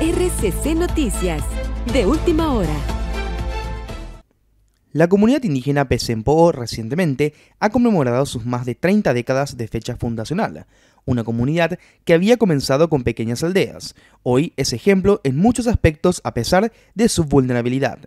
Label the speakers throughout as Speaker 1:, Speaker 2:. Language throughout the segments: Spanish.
Speaker 1: RCC Noticias, de última hora.
Speaker 2: La comunidad indígena Pesempo recientemente ha conmemorado sus más de 30 décadas de fecha fundacional, una comunidad que había comenzado con pequeñas aldeas. Hoy es ejemplo en muchos aspectos a pesar de su vulnerabilidad.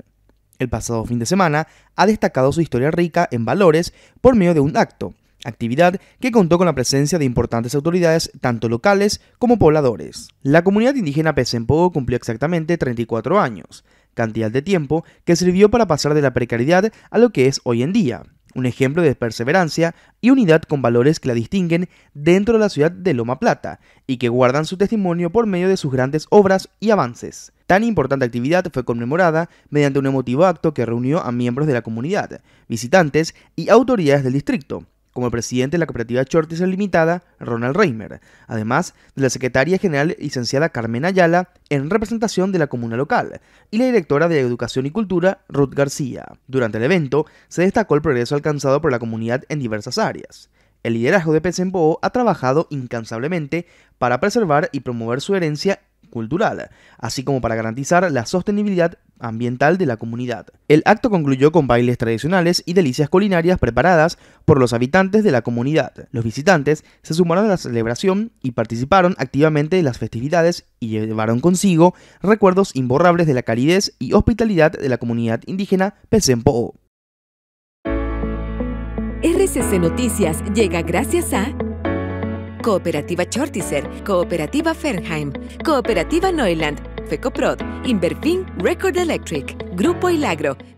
Speaker 2: El pasado fin de semana ha destacado su historia rica en valores por medio de un acto, actividad que contó con la presencia de importantes autoridades, tanto locales como pobladores. La comunidad indígena Pesempo cumplió exactamente 34 años, cantidad de tiempo que sirvió para pasar de la precariedad a lo que es hoy en día, un ejemplo de perseverancia y unidad con valores que la distinguen dentro de la ciudad de Loma Plata y que guardan su testimonio por medio de sus grandes obras y avances. Tan importante actividad fue conmemorada mediante un emotivo acto que reunió a miembros de la comunidad, visitantes y autoridades del distrito, como el presidente de la cooperativa Chortis Limitada, Ronald Reimer, además de la secretaria general licenciada Carmen Ayala, en representación de la comuna local, y la directora de Educación y Cultura, Ruth García. Durante el evento, se destacó el progreso alcanzado por la comunidad en diversas áreas. El liderazgo de po ha trabajado incansablemente para preservar y promover su herencia cultural, así como para garantizar la sostenibilidad ambiental de la comunidad. El acto concluyó con bailes tradicionales y delicias culinarias preparadas por los habitantes de la comunidad. Los visitantes se sumaron a la celebración y participaron activamente en las festividades y llevaron consigo recuerdos imborrables de la calidez y hospitalidad de la comunidad indígena Pesempo.
Speaker 1: RCC Noticias llega gracias a Cooperativa Chortizer, Cooperativa Fernheim, Cooperativa Neuland, FECOPROD, Inverfin, Record Electric, Grupo Ilagro,